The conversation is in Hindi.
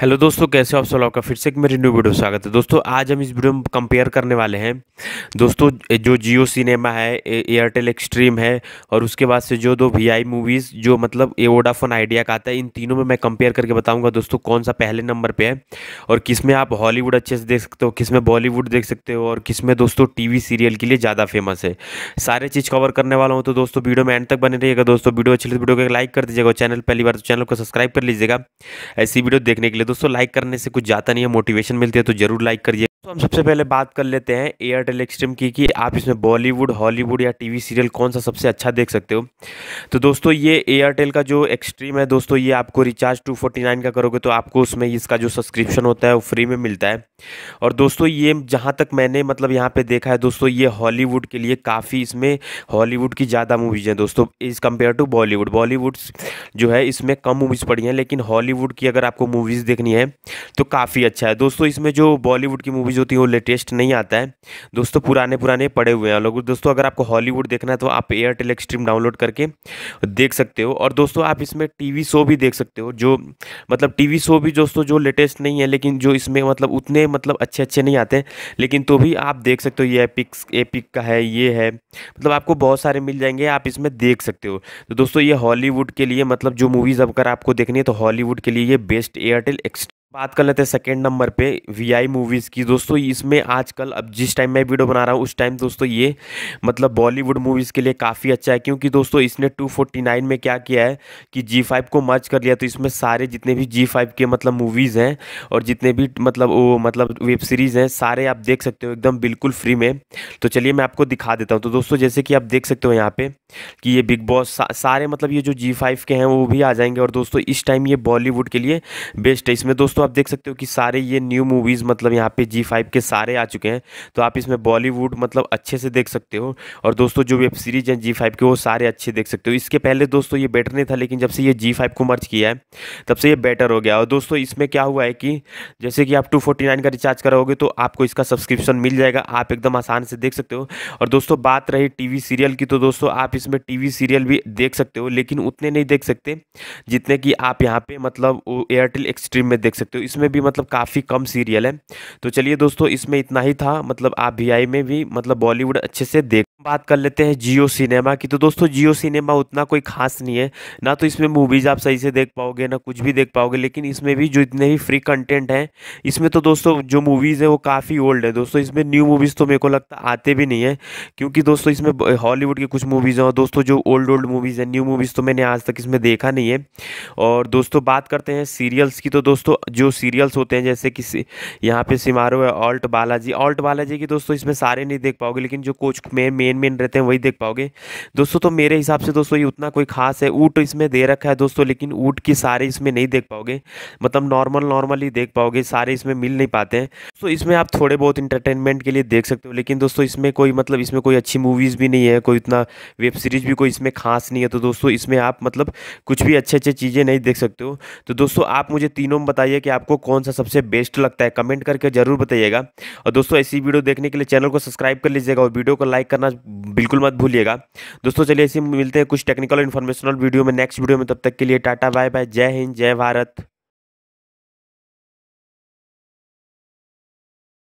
हेलो दोस्तों कैसे हो आप सब आपका फिर से एक मेरी न्यू वीडियो स्वागत है दोस्तों आज हम इस वीडियो में कंपेयर करने वाले हैं दोस्तों जो जियो सिनेमा है एयरटेल एक्सट्रीम है और उसके बाद से जो दो वी आई मूवीज़ जो मतलब ए वोडाफोन आइडिया का आता है इन तीनों में मैं कंपेयर करके बताऊंगा दोस्तों कौन सा पहले नंबर पर है और किस में आप हॉलीवुड अच्छे से देख सकते हो किस में बॉलीवुड देख सकते हो और किस में दोस्तों टी सीरियल के लिए ज़्यादा फेमस है सारे चीज़ कवर करने वाला हूँ तो दोस्तों वीडियो में एंड तक बने रहिएगा दोस्तों वीडियो अच्छी वीडियो तो को लाइक कर दीजिएगा चैनल पहली बार तो चैनल को सब्सक्राइब कर लीजिएगा ऐसी वीडियो देखने के लिए दोस्तों लाइक करने से कुछ जाता नहीं है मोटिवेशन मिलती है तो जरूर लाइक करिए तो हम सबसे पहले बात कर लेते हैं एयरटेल एक्सट्रीम की कि आप इसमें बॉलीवुड हॉलीवुड या टीवी सीरियल कौन सा सबसे अच्छा देख सकते हो तो दोस्तों ये एयरटेल का जो एक्सट्रीम है दोस्तों ये आपको रिचार्ज टू फोर्टी नाइन का करोगे तो आपको उसमें इसका जो सब्सक्रिप्शन होता है वो फ्री में मिलता है और दोस्तों ये जहाँ तक मैंने मतलब यहाँ पर देखा है दोस्तों ये हॉलीवुड के लिए काफ़ी इसमें हॉलीवुड की ज़्यादा मूवीज़ हैं दोस्तों is compare to Bollywood Bollywood जो है इसमें कम मूवीज़ पड़ी हैं लेकिन हॉलीवुड की अगर आपको मूवीज़ देखनी है तो काफ़ी अच्छा है दोस्तों इसमें जो बॉलीवुड की मूवी मूवीज़ होती है वो लेटेस्ट नहीं आता है दोस्तों पुराने पुराने पड़े हुए हैं लोग दोस्तों अगर आपको हॉलीवुड देखना है तो आप एयरटेल एक्सट्रीम डाउनलोड करके देख सकते हो और दोस्तों आप इसमें टीवी शो भी देख सकते हो जो मतलब टीवी शो भी दोस्तों जो लेटेस्ट नहीं है लेकिन जो इसमें मतलब उतने मतलब अच्छे अच्छे नहीं आते लेकिन तो भी आप देख सकते हो ये एपिक्स एपिक का है ये है मतलब आपको बहुत सारे मिल जाएंगे आप इसमें देख सकते हो तो दोस्तों ये हॉलीवुड के लिए मतलब जो मूवीज़ अगर आपको देखनी है तो हॉलीवुड के लिए ये बेस्ट एयरटेल एक्सट्री बात कर लेते हैं सेकेंड नंबर पे वीआई मूवीज़ की दोस्तों इसमें आजकल अब जिस टाइम मैं वीडियो बना रहा हूँ उस टाइम दोस्तों ये मतलब बॉलीवुड मूवीज़ के लिए काफ़ी अच्छा है क्योंकि दोस्तों इसने 249 में क्या किया है कि जी फाइव को मर्ज कर लिया तो इसमें सारे जितने भी जी फाइव के मतलब मूवीज़ हैं और जितने भी मतलब वो मतलब वेब सीरीज़ हैं सारे आप देख सकते हो एकदम बिल्कुल फ्री में तो चलिए मैं आपको दिखा देता हूँ तो दोस्तों जैसे कि आप देख सकते हो यहाँ पर कि ये बिग बॉस सारे मतलब ये जो जी फाइव के हैं वो भी आ जाएंगे और दोस्तों इस टाइम ये बॉलीवुड के लिए बेस्ट है इसमें दोस्तों दोस्तों आप देख सकते हो कि सारे ये न्यू मूवीज़ मतलब यहाँ पे जी फाइव के सारे आ चुके हैं तो आप इसमें बॉलीवुड मतलब अच्छे से देख सकते हो और दोस्तों जो वेब सीरीज़ हैं जी फाइव के वो सारे अच्छे देख सकते हो इसके पहले दोस्तों ये बेटर नहीं था लेकिन जब से ये जी फाइव को मर्ज किया है तब से ये बेटर हो गया और दोस्तों इसमें क्या हुआ है कि जैसे कि आप टू फोर्टी नाइन का रिचार्ज करोगे तो आपको इसका सब्सक्रिप्शन मिल जाएगा आप एकदम आसान से देख सकते हो और दोस्तों बात रही वी सीरियल की तो दोस्तों आप इसमें वी सीरियल भी देख सकते हो लेकिन उतने नहीं देख सकते जितने कि आप यहाँ पर मतलब एयरटेल एक्सट्रीम में देख सकते सकते हो इसमें भी मतलब काफ़ी कम सीरियल है तो चलिए दोस्तों इसमें इतना ही था मतलब आप भी में भी मतलब बॉलीवुड अच्छे से देख बात कर लेते हैं जियो सिनेमा की तो दोस्तों जियो सिनेमा उतना कोई खास नहीं है ना तो इसमें मूवीज़ आप सही से देख पाओगे ना कुछ भी देख पाओगे लेकिन इसमें भी जो इतने ही फ्री कंटेंट हैं इसमें तो दोस्तों जो मूवीज़ हैं वो काफ़ी ओल्ड है दोस्तों इसमें न्यू मूवीज़ तो मेरे को लगता आते भी नहीं है क्योंकि दोस्तों इसमें हॉलीवुड की कुछ मूवीज़ हैं और दोस्तों जो ओल्ड ओल्ड मूवीज़ हैं न्यू मूवीज़ तो मैंने आज तक इसमें देखा नहीं है और दोस्तों बात करते हैं सीरियल्स की तो दोस्तों जो सीरियल्स होते हैं जैसे कि यहाँ पे सिमारो है ऑल्ट बालाजी ऑल्ट बालाजी की दोस्तों इसमें सारे नहीं देख पाओगे लेकिन जो कोच में मेन मेन रहते हैं वही देख पाओगे दोस्तों तो मेरे हिसाब से दोस्तों ये उतना कोई खास है ऊट इसमें दे रखा है दोस्तों लेकिन ऊट की सारे इसमें नहीं देख पाओगे मतलब नॉर्मल नॉर्मल ही देख पाओगे सारे इसमें मिल नहीं पाते हैं तो इसमें आप थोड़े बहुत इंटरटेनमेंट के लिए देख सकते हो लेकिन दोस्तों इसमें कोई मतलब इसमें कोई अच्छी मूवीज़ भी नहीं है कोई इतना वेब सीरीज़ भी कोई इसमें खास नहीं है तो दोस्तों इसमें आप मतलब कुछ भी अच्छे अच्छे चीज़ें नहीं देख सकते हो तो दोस्तों आप मुझे तीनों में बताइए कि कि आपको कौन सा सबसे बेस्ट लगता है कमेंट करके ज़रूर बताइएगा और दोस्तों ऐसी वीडियो देखने के लिए चैनल को सब्सक्राइब कर लीजिएगा और वीडियो को लाइक करना बिल्कुल मत भूलिएगा दोस्तों चलिए ऐसे मिलते हैं कुछ टेक्निकल इन्फॉर्मेशनल वीडियो में नेक्स्ट वीडियो में तब तक के लिए टाटा बाय बाय जय हिंद जय भारत